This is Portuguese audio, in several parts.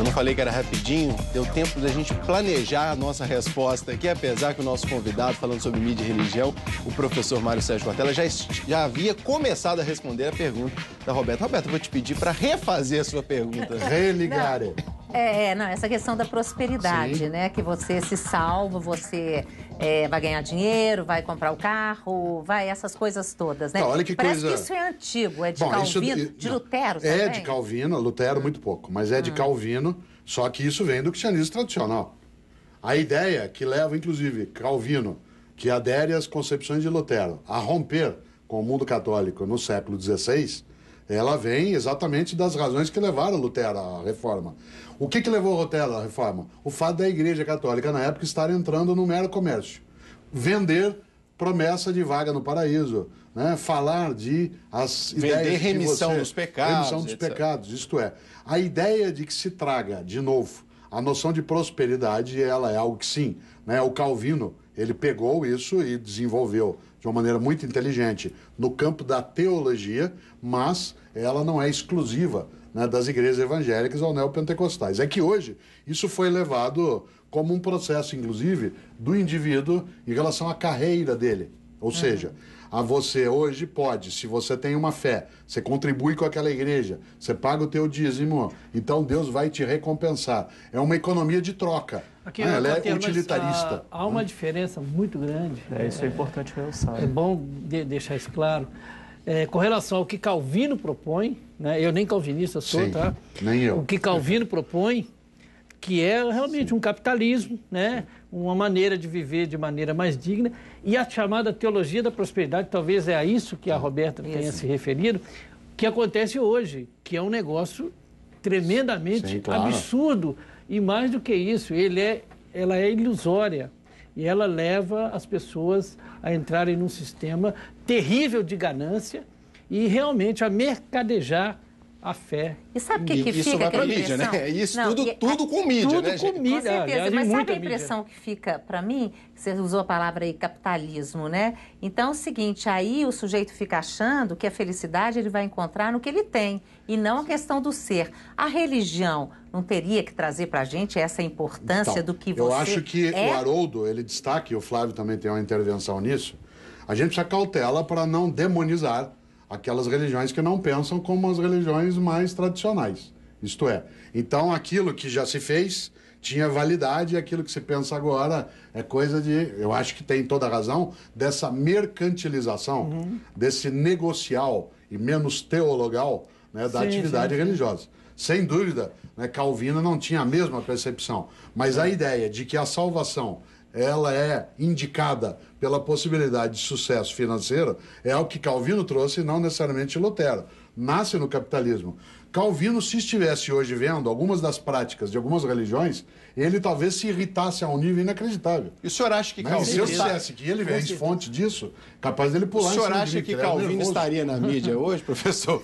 Eu não falei que era rapidinho, deu tempo da gente planejar a nossa resposta aqui, apesar que o nosso convidado, falando sobre mídia e religião, o professor Mário Sérgio Cortella, já, já havia começado a responder a pergunta da Roberta. Roberta, eu vou te pedir para refazer a sua pergunta. Religar. É, é, não, essa questão da prosperidade, Sim. né? Que você se salva, você é, vai ganhar dinheiro, vai comprar o carro, vai essas coisas todas, né? Não, olha que Parece coisa... que isso é antigo, é de Bom, Calvino, isso... de Lutero é também? É de Calvino, Lutero hum. muito pouco, mas é de hum. Calvino, só que isso vem do cristianismo tradicional. A ideia que leva, inclusive, Calvino, que adere às concepções de Lutero, a romper com o mundo católico no século XVI ela vem exatamente das razões que levaram Lutero à reforma. O que, que levou Lutero à reforma? O fato da Igreja Católica, na época, estar entrando no mero comércio. Vender promessa de vaga no paraíso, né? falar de as Vender ideias remissão você... dos pecados. Remissão dos etc. pecados, isto é. A ideia de que se traga, de novo, a noção de prosperidade, ela é algo que sim, né? o Calvino, ele pegou isso e desenvolveu de uma maneira muito inteligente no campo da teologia, mas ela não é exclusiva né, das igrejas evangélicas ou neopentecostais. É que hoje isso foi levado como um processo, inclusive, do indivíduo em relação à carreira dele. Ou uhum. seja, a você hoje pode, se você tem uma fé, você contribui com aquela igreja, você paga o teu dízimo, então Deus vai te recompensar. É uma economia de troca. Aqui, né? Ela é termos, utilitarista. Há, ah, há uma diferença muito grande. É, isso é, é importante realçar. É bom de deixar isso claro. É, com relação ao que Calvino propõe, né? eu nem calvinista sou, Sim, tá? Nem eu. O que Calvino propõe que é realmente Sim. um capitalismo, né? uma maneira de viver de maneira mais digna. E a chamada teologia da prosperidade, talvez é a isso que a Roberta tenha se referido, que acontece hoje, que é um negócio tremendamente Sim, claro. absurdo. E mais do que isso, ele é, ela é ilusória. E ela leva as pessoas a entrarem num sistema terrível de ganância e realmente a mercadejar a fé. E sabe o que, que fica? Isso vai para mídia, né? É isso Não, tudo, e, é tudo com mídia, tudo né? Tudo com mídia. Com certeza, é mas sabe a impressão mídia. que fica para mim? Você usou a palavra aí, capitalismo, né? Então é o seguinte, aí o sujeito fica achando que a felicidade ele vai encontrar no que ele tem e não a questão do ser. A religião não teria que trazer para a gente essa importância então, do que você Eu acho que é... o Haroldo, ele destaca, e o Flávio também tem uma intervenção nisso, a gente precisa cautela para não demonizar aquelas religiões que não pensam como as religiões mais tradicionais. Isto é, então aquilo que já se fez tinha validade e aquilo que se pensa agora é coisa de, eu acho que tem toda a razão, dessa mercantilização, uhum. desse negocial e menos teologal né, da sim, atividade sim, religiosa. Sem dúvida, né, Calvino não tinha a mesma percepção, mas a é. ideia de que a salvação ela é indicada pela possibilidade de sucesso financeiro, é o que Calvino trouxe e não necessariamente Lutero. Nasce no capitalismo. Calvino, se estivesse hoje vendo algumas das práticas de algumas religiões, ele talvez se irritasse a um nível inacreditável. E o senhor acha que Calvino. Calvino... Se eu dissesse que ele é fonte disso, capaz dele pular... O senhor acha que é Calvino estaria na mídia hoje, professor?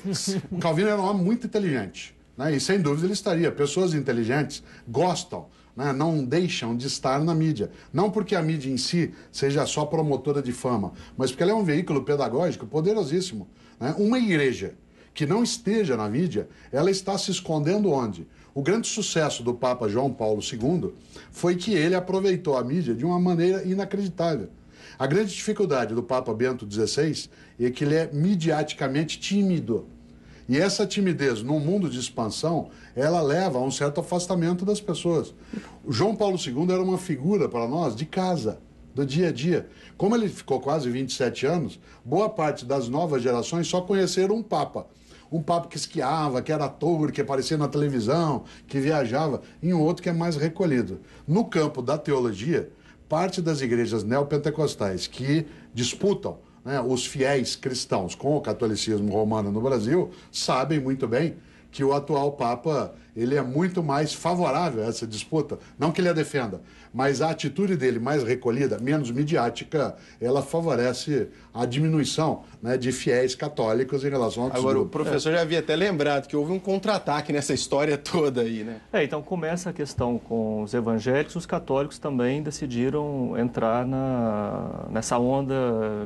Calvino era é um homem muito inteligente. Né? E sem dúvida ele estaria. Pessoas inteligentes gostam né, não deixam de estar na mídia. Não porque a mídia em si seja só promotora de fama, mas porque ela é um veículo pedagógico poderosíssimo. Né? Uma igreja que não esteja na mídia, ela está se escondendo onde? O grande sucesso do Papa João Paulo II foi que ele aproveitou a mídia de uma maneira inacreditável. A grande dificuldade do Papa Bento XVI é que ele é midiaticamente tímido. E essa timidez, num mundo de expansão, ela leva a um certo afastamento das pessoas. O João Paulo II era uma figura para nós de casa, do dia a dia. Como ele ficou quase 27 anos, boa parte das novas gerações só conheceram um Papa. Um Papa que esquiava, que era ator que aparecia na televisão, que viajava, e um outro que é mais recolhido. No campo da teologia, parte das igrejas neopentecostais que disputam né, os fiéis cristãos com o catolicismo romano no Brasil sabem muito bem que o atual Papa ele é muito mais favorável a essa disputa. Não que ele a defenda, mas a atitude dele mais recolhida, menos midiática, ela favorece a diminuição né, de fiéis católicos em relação ao Agora, o professor é. já havia até lembrado que houve um contra-ataque nessa história toda aí, né? É, então começa a questão com os evangélicos, os católicos também decidiram entrar na, nessa onda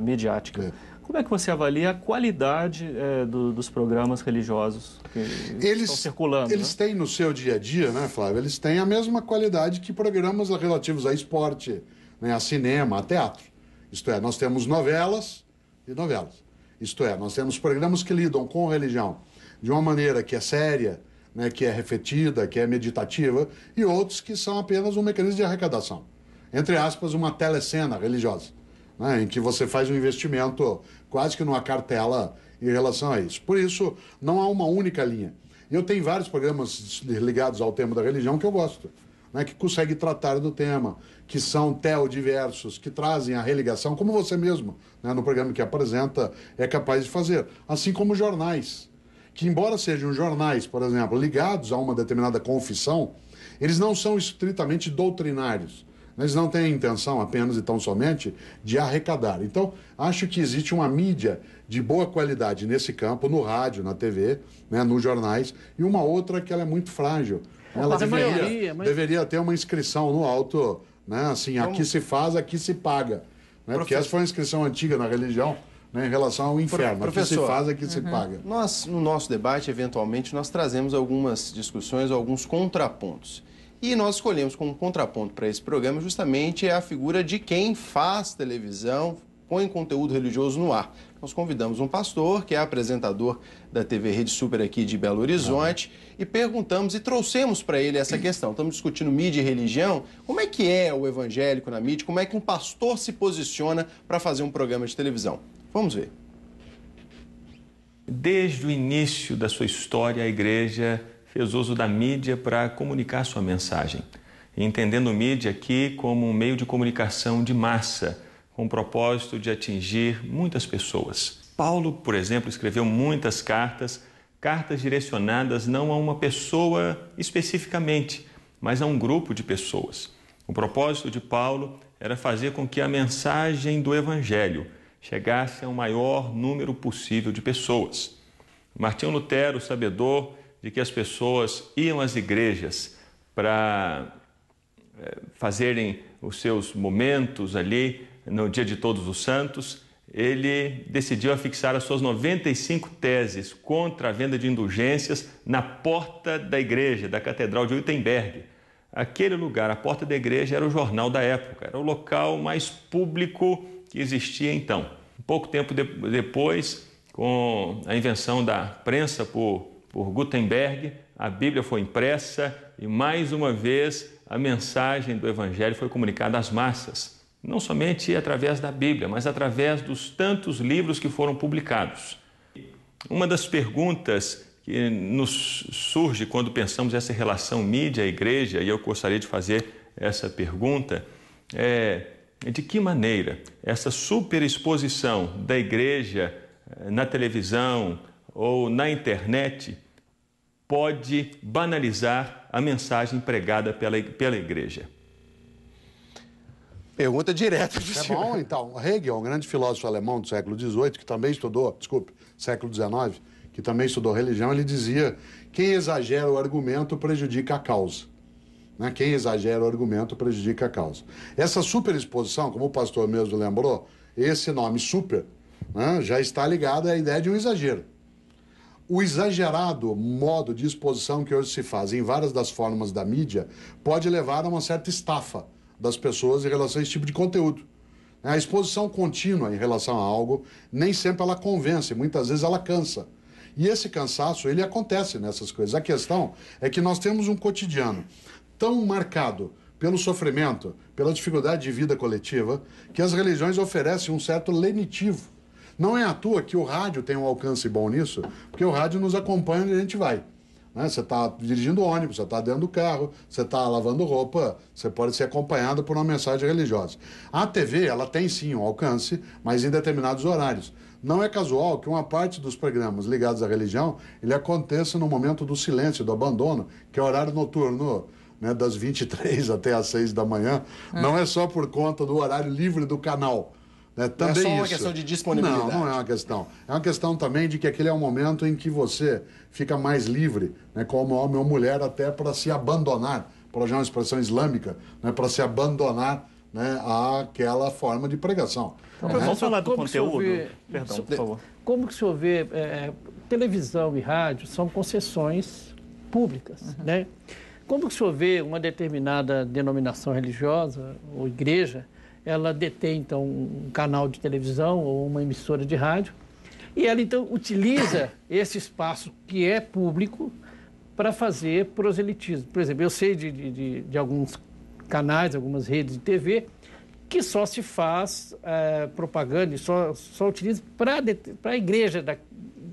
midiática. É. Como é que você avalia a qualidade é, do, dos programas religiosos que eles, estão circulando? Eles né? têm no seu dia a dia, né, Flávio? Eles têm a mesma qualidade que programas relativos a esporte, né, a cinema, a teatro. Isto é, nós temos novelas e novelas. Isto é, nós temos programas que lidam com religião de uma maneira que é séria, né, que é refletida, que é meditativa, e outros que são apenas um mecanismo de arrecadação. Entre aspas, uma telecena religiosa, né, em que você faz um investimento quase que numa cartela em relação a isso. Por isso, não há uma única linha. Eu tenho vários programas ligados ao tema da religião que eu gosto, né, que conseguem tratar do tema, que são teodiversos, que trazem a religação, como você mesmo, né, no programa que apresenta, é capaz de fazer. Assim como jornais, que embora sejam jornais, por exemplo, ligados a uma determinada confissão, eles não são estritamente doutrinários eles não têm a intenção apenas e tão somente de arrecadar. Então, acho que existe uma mídia de boa qualidade nesse campo, no rádio, na TV, né, nos jornais, e uma outra que ela é muito frágil. Ela mas deveria, maioria, mas... deveria ter uma inscrição no alto, né, assim, então... aqui se faz, aqui se paga. Né, porque essa foi uma inscrição antiga na religião. Né, em relação ao inferno, o que se faz é que uhum. se paga. Nós, no nosso debate, eventualmente, nós trazemos algumas discussões, alguns contrapontos. E nós escolhemos como contraponto para esse programa justamente a figura de quem faz televisão, põe conteúdo religioso no ar. Nós convidamos um pastor, que é apresentador da TV Rede Super aqui de Belo Horizonte, ah. e perguntamos e trouxemos para ele essa questão. Estamos discutindo mídia e religião. Como é que é o evangélico na mídia? Como é que um pastor se posiciona para fazer um programa de televisão? Vamos ver. Desde o início da sua história, a igreja fez uso da mídia para comunicar sua mensagem, entendendo mídia aqui como um meio de comunicação de massa, com o propósito de atingir muitas pessoas. Paulo, por exemplo, escreveu muitas cartas, cartas direcionadas não a uma pessoa especificamente, mas a um grupo de pessoas. O propósito de Paulo era fazer com que a mensagem do Evangelho chegasse ao maior número possível de pessoas. Martinho Lutero, sabedor de que as pessoas iam às igrejas para eh, fazerem os seus momentos ali no dia de Todos os Santos, ele decidiu afixar as suas 95 teses contra a venda de indulgências na porta da igreja, da Catedral de Wittenberg. Aquele lugar, a porta da igreja, era o jornal da época, era o local mais público que existia então. Pouco tempo de depois, com a invenção da prensa por por Gutenberg, a Bíblia foi impressa e mais uma vez a mensagem do Evangelho foi comunicada às massas, não somente através da Bíblia, mas através dos tantos livros que foram publicados. Uma das perguntas que nos surge quando pensamos essa relação mídia-igreja, e eu gostaria de fazer essa pergunta, é de que maneira essa superexposição da igreja eh, na televisão, ou na internet pode banalizar a mensagem pregada pela, pela igreja? Pergunta direta de É bom, então. Hegel, um grande filósofo alemão do século XVIII, que também estudou, desculpe, século XIX, que também estudou religião, ele dizia: quem exagera o argumento prejudica a causa. Né? Quem exagera o argumento prejudica a causa. Essa superexposição, como o pastor mesmo lembrou, esse nome super né, já está ligado à ideia de um exagero. O exagerado modo de exposição que hoje se faz em várias das formas da mídia pode levar a uma certa estafa das pessoas em relação a esse tipo de conteúdo. A exposição contínua em relação a algo, nem sempre ela convence, muitas vezes ela cansa. E esse cansaço, ele acontece nessas coisas. A questão é que nós temos um cotidiano tão marcado pelo sofrimento, pela dificuldade de vida coletiva, que as religiões oferecem um certo lenitivo não é à toa que o rádio tem um alcance bom nisso, porque o rádio nos acompanha onde a gente vai. Né? Você está dirigindo ônibus, você está dentro do carro, você está lavando roupa, você pode ser acompanhado por uma mensagem religiosa. A TV, ela tem sim um alcance, mas em determinados horários. Não é casual que uma parte dos programas ligados à religião ele aconteça no momento do silêncio, do abandono, que é o horário noturno. Né, das 23 até as 6 da manhã, é. não é só por conta do horário livre do canal, é Também não é só uma isso. questão de disponibilidade. Não, não é uma questão. É uma questão também de que aquele é o um momento em que você fica mais livre, né, como homem ou mulher, até para se abandonar, para usar uma expressão islâmica, né, para se abandonar né, àquela forma de pregação. Então, né? Vamos falar do como conteúdo. Vê, Perdão, por favor. Como que o senhor vê, é, televisão e rádio são concessões públicas, uhum. né? Como que o senhor vê uma determinada denominação religiosa ou igreja ela detém então um canal de televisão ou uma emissora de rádio e ela então utiliza esse espaço que é público para fazer proselitismo. Por exemplo, eu sei de, de, de, alguns canais, algumas redes de TV que só se faz é, propaganda e só, só utiliza para a igreja da,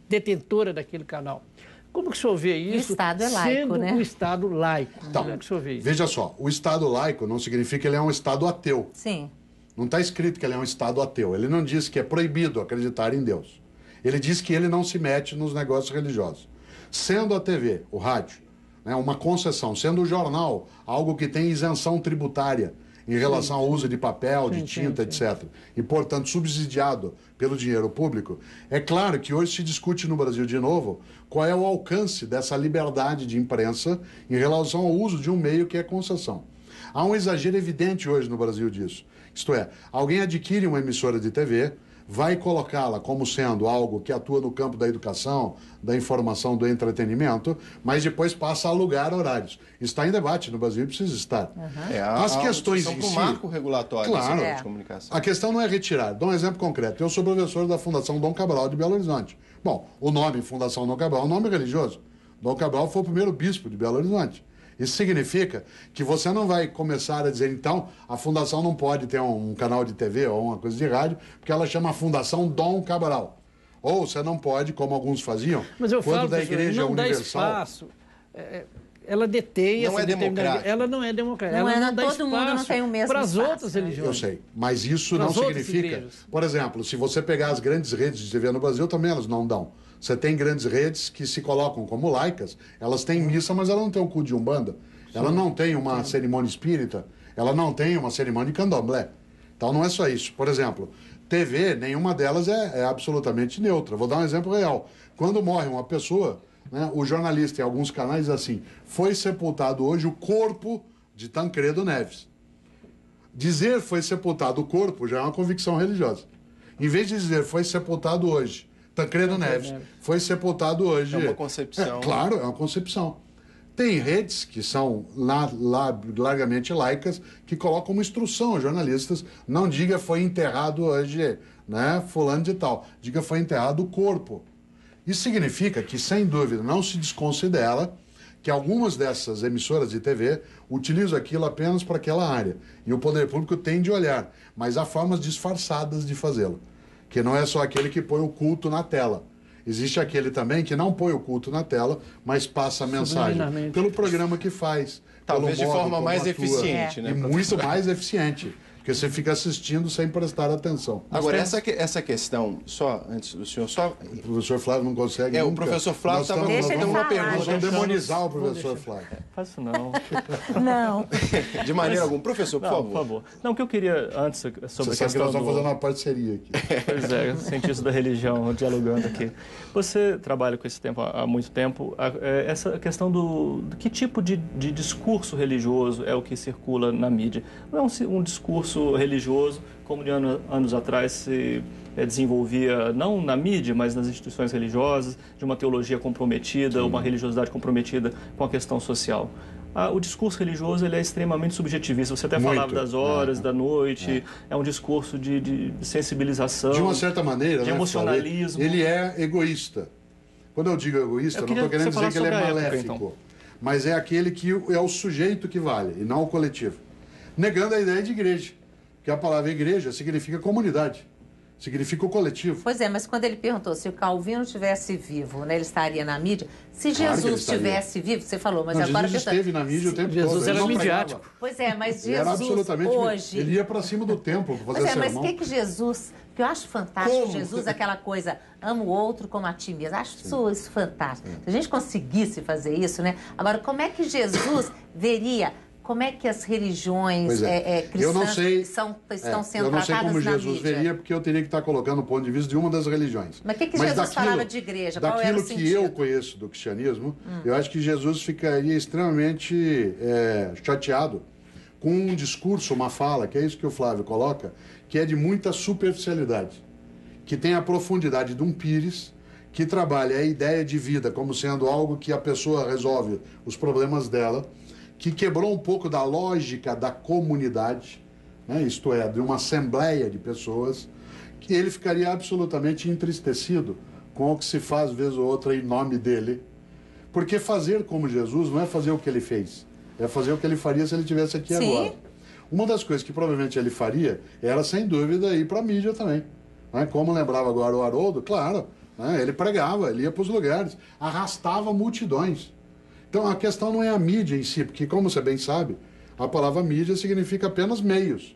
detentora daquele canal. Como que o senhor vê isso? O Estado é laico, sendo né? o Estado laico. Então, Como é que o senhor vê isso? Veja só, o Estado laico não significa que ele é um Estado ateu. Sim. Não está escrito que ele é um Estado ateu. Ele não diz que é proibido acreditar em Deus. Ele diz que ele não se mete nos negócios religiosos. Sendo a TV, o rádio, né, uma concessão, sendo o jornal algo que tem isenção tributária em relação sim, ao uso de papel, sim, de tinta, sim, etc., e, portanto, subsidiado pelo dinheiro público, é claro que hoje se discute no Brasil de novo qual é o alcance dessa liberdade de imprensa em relação ao uso de um meio que é concessão. Há um exagero evidente hoje no Brasil disso. Isto é, alguém adquire uma emissora de TV, vai colocá-la como sendo algo que atua no campo da educação, da informação, do entretenimento, mas depois passa a alugar horários. Está em debate no Brasil, precisa estar. Uhum. É, a, As questões a em si, marco regulatório claro, tipo é. de comunicação. A questão não é retirar. Dou um exemplo concreto. Eu sou professor da Fundação Dom Cabral de Belo Horizonte. Bom, o nome Fundação Dom Cabral é um nome religioso. Dom Cabral foi o primeiro bispo de Belo Horizonte. Isso significa que você não vai começar a dizer, então, a fundação não pode ter um, um canal de TV ou uma coisa de rádio, porque ela chama Fundação Dom Cabral. Ou você não pode, como alguns faziam, Mas eu quando falo, da Igreja não Universal. Dá espaço. É, é, ela detém não essa é democrática. Ela não é democrática. Não ela é, não, né? dá todo mundo não tem o mesmo para as espaço, outras né? religiões. Eu sei, mas isso não significa. Por exemplo, se você pegar as grandes redes de TV no Brasil, também elas não dão. Você tem grandes redes que se colocam como laicas, elas têm uhum. missa, mas ela não tem o cu de umbanda. Sim. Ela não tem uma Sim. cerimônia espírita, ela não tem uma cerimônia de candomblé. Então não é só isso. Por exemplo, TV, nenhuma delas é, é absolutamente neutra. Vou dar um exemplo real. Quando morre uma pessoa, né, o jornalista em alguns canais diz assim: foi sepultado hoje o corpo de Tancredo Neves. Dizer foi sepultado o corpo já é uma convicção religiosa. Em vez de dizer foi sepultado hoje Tancredo Neves. Neves. Foi sepultado hoje. É uma concepção. É, claro, é uma concepção. Tem redes que são la, la, largamente laicas que colocam uma instrução aos jornalistas: não diga foi enterrado hoje, né, fulano de tal, diga foi enterrado o corpo. Isso significa que, sem dúvida, não se desconsidera que algumas dessas emissoras de TV utilizam aquilo apenas para aquela área. E o poder público tem de olhar, mas há formas disfarçadas de fazê-lo que não é só aquele que põe o culto na tela. Existe aquele também que não põe o culto na tela, mas passa a mensagem pelo programa que faz. Talvez de forma mais atua, eficiente, né? E muito mais eficiente. Porque você fica assistindo sem prestar atenção. Agora, essa, que, essa questão, só antes do senhor, só. O professor Flávio não consegue. É, nunca. o professor Flávio estava fazendo uma pergunta. Nós vamos demonizar o professor Flávio. É, faço não. não. De maneira alguma. Professor, por não, favor. Por favor. Não, o que eu queria antes sobre você a questão. Que estamos fazendo uma parceria aqui. Pois é, cientista da religião, dialogando aqui. Você trabalha com esse tempo há muito tempo. É, essa questão do. Que tipo de, de discurso religioso é o que circula na mídia? Não é um, um discurso discurso religioso, como de anos atrás se é, desenvolvia, não na mídia, mas nas instituições religiosas, de uma teologia comprometida, Sim. uma religiosidade comprometida com a questão social. Ah, o discurso religioso ele é extremamente subjetivista. Você até Muito. falava das horas, é. da noite, é. é um discurso de, de, sensibilização. De uma certa maneira, né, de né, emocionalismo. Ele é egoísta. Quando eu digo egoísta, eu não estou querendo dizer que ele é maléfico. Época, então. Mas é aquele que é o sujeito que vale, e não o coletivo. Negando a ideia de igreja que a palavra igreja significa comunidade, significa o coletivo. Pois é, mas quando ele perguntou se o Calvino estivesse vivo, né, ele estaria na mídia. Se Jesus estivesse vivo, você falou, mas não, agora Jesus esteve na mídia o tempo Jesus todo. Jesus era midiático. Pois é, mas Jesus era absolutamente hoje. Ele ia para cima do templo fazer pois é, Mas o que que Jesus que eu acho fantástico, como? Jesus, aquela coisa, amo o outro como a ti mesmo. Acho isso fantástico. É. Se a gente conseguisse fazer isso, né? Agora, como é que Jesus veria como é que as religiões é. É, é cristãs sei, são, é, estão sendo tratadas na Eu não sei como Jesus veria, porque eu teria que estar colocando o ponto de vista de uma das religiões. Mas o que, que Mas Jesus daquilo, falava de igreja? Qual daquilo que eu conheço do cristianismo, hum. eu acho que Jesus ficaria extremamente é, chateado com um discurso, uma fala, que é isso que o Flávio coloca, que é de muita superficialidade, que tem a profundidade de um pires, que trabalha a ideia de vida como sendo algo que a pessoa resolve os problemas dela que quebrou um pouco da lógica da comunidade, né? isto é, de uma assembleia de pessoas, que ele ficaria absolutamente entristecido com o que se faz vez ou outra em nome dele. Porque fazer como Jesus não é fazer o que ele fez, é fazer o que ele faria se ele estivesse aqui Sim. agora. Uma das coisas que provavelmente ele faria era, sem dúvida, ir para a mídia também. Né? Como lembrava agora o Haroldo, claro, né? ele pregava, ele ia para os lugares, arrastava multidões. Então a questão não é a mídia em si, porque, como você bem sabe, a palavra mídia significa apenas meios.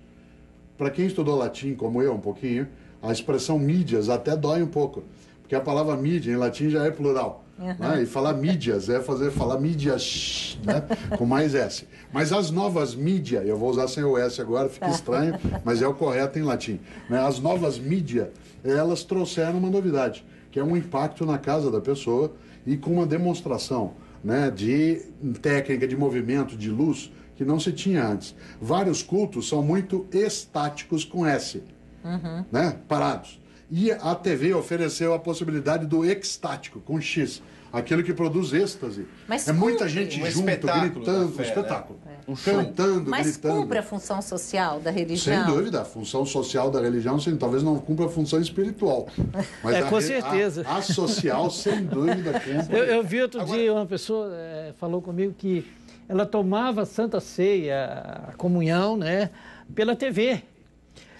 Para quem estudou latim, como eu, um pouquinho, a expressão mídias até dói um pouco, porque a palavra mídia em latim já é plural. Uhum. Né? E falar mídias é fazer falar mídias né? com mais S. Mas as novas mídias, eu vou usar sem o S agora, fica tá. estranho, mas é o correto em latim. Né? As novas mídias, elas trouxeram uma novidade, que é um impacto na casa da pessoa e com uma demonstração né, de técnica de movimento de luz que não se tinha antes. Vários cultos são muito estáticos com S, uhum. né, parados. E a TV ofereceu a possibilidade do extático com X, aquilo que produz êxtase. Mas é muita gente um junto, gritando, fé, espetáculo. Né? Um cantando, Mas gritando. Mas cumpre a função social da religião? Sem dúvida, a função social da religião, sim, talvez não cumpra a função espiritual. Mas é, a, com certeza. A, a, social, sem dúvida, cumpre. Eu, eu vi outro Agora... dia uma pessoa é, falou comigo que ela tomava a Santa Ceia, a comunhão, né, pela TV.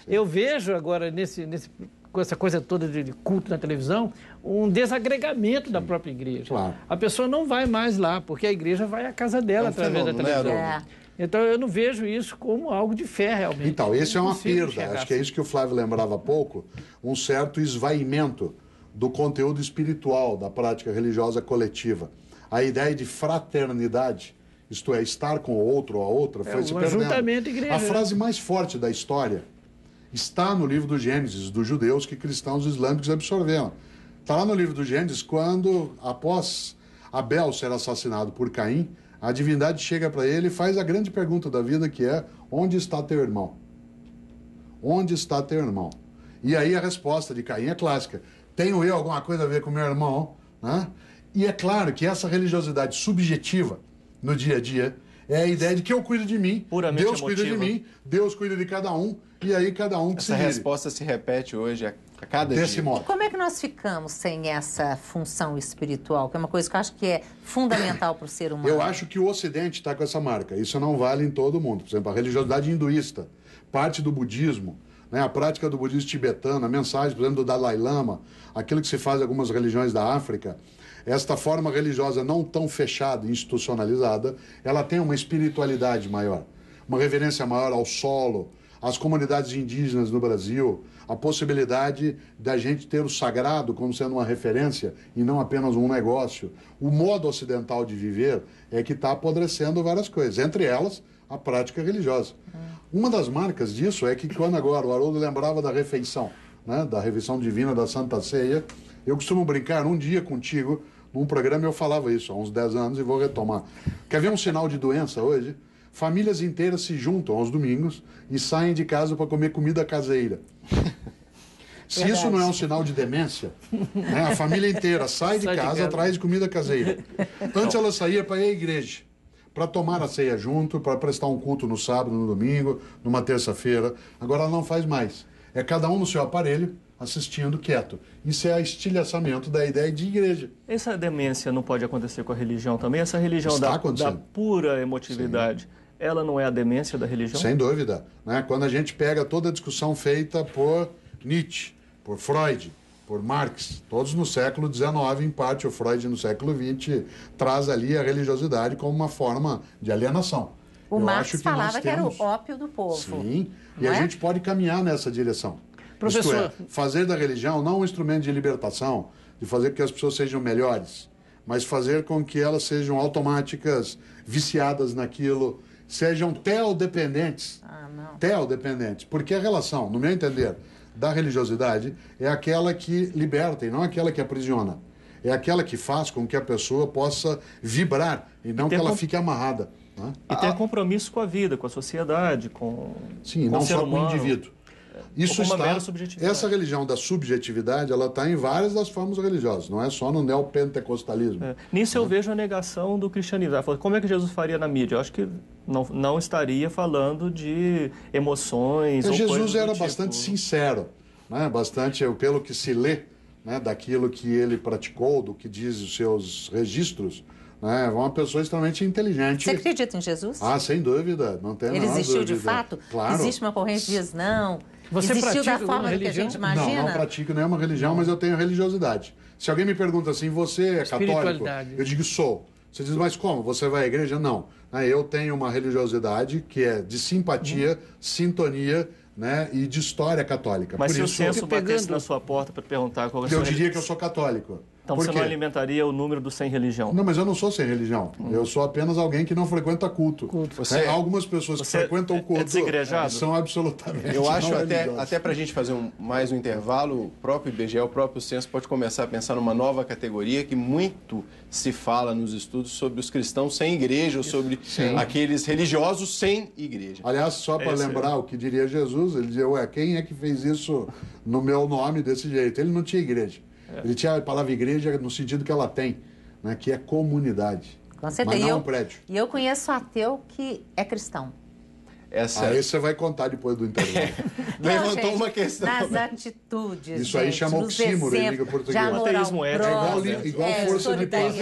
Eu vejo agora nesse, nesse com essa coisa toda de culto na televisão, um desagregamento Sim. da própria igreja. Claro. A pessoa não vai mais lá, porque a igreja vai à casa dela é um através fenômeno, da né, televisão. Né, então eu não vejo isso como algo de fé realmente. Então, esse é uma perda. Acho que é assim. isso que o Flávio lembrava há pouco, um certo esvaimento do conteúdo espiritual da prática religiosa coletiva. A ideia de fraternidade, isto é, estar com o outro ou a outra, é foi é, se perdendo. Igreja. A né? frase mais forte da história está no livro do Gênesis, dos judeus que cristãos islâmicos absorveram. Está lá no livro do Gênesis, quando, após Abel ser assassinado por Caim, a divindade chega para ele e faz a grande pergunta da vida, que é: onde está teu irmão? Onde está teu irmão? E aí a resposta de Caim é clássica: tenho eu alguma coisa a ver com meu irmão? Né? E é claro que essa religiosidade subjetiva no dia a dia é a ideia de que eu cuido de mim, Puramente Deus emotiva. cuida de mim, Deus cuida de cada um. E aí cada um que Essa se resposta se repete hoje a cada Desse dia. Modo. E como é que nós ficamos sem essa função espiritual? Que é uma coisa que eu acho que é fundamental para o ser humano. Eu acho que o Ocidente está com essa marca. Isso não vale em todo mundo. Por exemplo, a religiosidade hinduísta, parte do budismo, né, a prática do budismo tibetano, a mensagem, por exemplo, do Dalai Lama, aquilo que se faz em algumas religiões da África, esta forma religiosa não tão fechada, institucionalizada, ela tem uma espiritualidade maior, uma reverência maior ao solo, as comunidades indígenas no Brasil, a possibilidade da gente ter o sagrado como sendo uma referência e não apenas um negócio. O modo ocidental de viver é que está apodrecendo várias coisas, entre elas a prática religiosa. Uhum. Uma das marcas disso é que quando agora o Haroldo lembrava da refeição, né, da refeição divina da Santa Ceia, eu costumo brincar um dia contigo, num programa eu falava isso há uns 10 anos e vou retomar. Quer ver um sinal de doença hoje? Famílias inteiras se juntam aos domingos e saem de casa para comer comida caseira. Se Verdade. isso não é um sinal de demência, né? a família inteira sai de, casa, de casa atrás de comida caseira. Antes ela saía para ir à igreja, para tomar a ceia junto, para prestar um culto no sábado, no domingo, numa terça-feira. Agora ela não faz mais. É cada um no seu aparelho, assistindo quieto. Isso é a estilhaçamento da ideia de igreja. Essa demência não pode acontecer com a religião também? Essa religião Está da, da pura emotividade. Sim ela não é a demência da religião? Sem dúvida. Né? Quando a gente pega toda a discussão feita por Nietzsche, por Freud, por Marx, todos no século XIX, em parte o Freud no século XX, traz ali a religiosidade como uma forma de alienação. O Eu Marx que falava temos... que era o ópio do povo. Sim, e é? a né? gente pode caminhar nessa direção. Professor... É, fazer da religião não um instrumento de libertação, de fazer com que as pessoas sejam melhores, mas fazer com que elas sejam automáticas, viciadas naquilo, sejam teodependentes. Ah, não. Teodependentes. Porque a relação, no meu entender, da religiosidade é aquela que liberta e não aquela que aprisiona. É aquela que faz com que a pessoa possa vibrar e não e que ela fique amarrada. Né? E ah. ter compromisso com a vida, com a sociedade, com. Sim, com não só humano. com o indivíduo. Isso está. Essa religião da subjetividade, ela está em várias das formas religiosas, não é só no neopentecostalismo. É. Nisso eu vejo a negação do cristianismo. como é que Jesus faria na mídia? Eu acho que não, não estaria falando de emoções. É, Jesus era tipo. bastante sincero, né? bastante, é, pelo que se lê né? daquilo que ele praticou, do que diz os seus registros. Né? É uma pessoa extremamente inteligente. Você acredita em Jesus? Ah, sem dúvida, não tem Ele existiu dúvida. de fato? Claro. Existe uma corrente que diz, não, você Existiu pratica da forma religião? que a gente imagina? Não, não pratico nenhuma religião, mas eu tenho religiosidade. Se alguém me pergunta assim, você é católico? Eu digo, sou. Você diz, mas como? Você vai à igreja? Não. Ah, eu tenho uma religiosidade que é de simpatia, hum. sintonia né, e de história católica. Mas Por se isso, o censo batesse pegando... na sua porta para perguntar qual é a sua Eu diria que eu sou católico. Então Por você quê? não alimentaria o número dos sem religião? Não, mas eu não sou sem religião. Hum. Eu sou apenas alguém que não frequenta culto. culto. É, você, é, algumas pessoas que frequentam é- o culto é desigrejado? são absolutamente. Eu acho até, até para a gente fazer um, mais um intervalo, o próprio IBGE, o próprio censo pode começar a pensar numa nova categoria que muito se fala nos estudos sobre os cristãos sem igreja ou sobre Sim. aqueles religiosos sem igreja. Aliás, só para é lembrar é. o que diria Jesus, ele dizia: Ué, quem é que fez isso no meu nome desse jeito? Ele não tinha igreja. É. Ele tinha a palavra igreja no sentido que ela tem, né? que é comunidade. Com certeza. Mas não é um prédio. E eu conheço ateu que é cristão. Essa... Aí ah, você vai contar depois do intervalo. É. Levantou gente, uma questão. Nas atitudes. Isso gente, aí chama oxímoro em língua portuguesa. O ateísmo ético. É igual, igual é, força de paz. De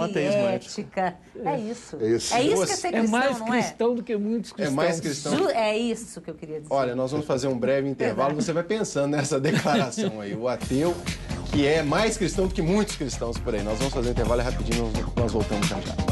ateísmo é ética. É isso. É isso, é isso que é ser cristão, É mais cristão é? do que muitos cristãos. É mais cristão. Ju... É isso que eu queria dizer. Olha, nós vamos fazer um breve intervalo. Você vai pensando nessa declaração aí. O ateu que é mais cristão do que muitos cristãos por aí. Nós vamos fazer um intervalo rapidinho, nós voltamos já já.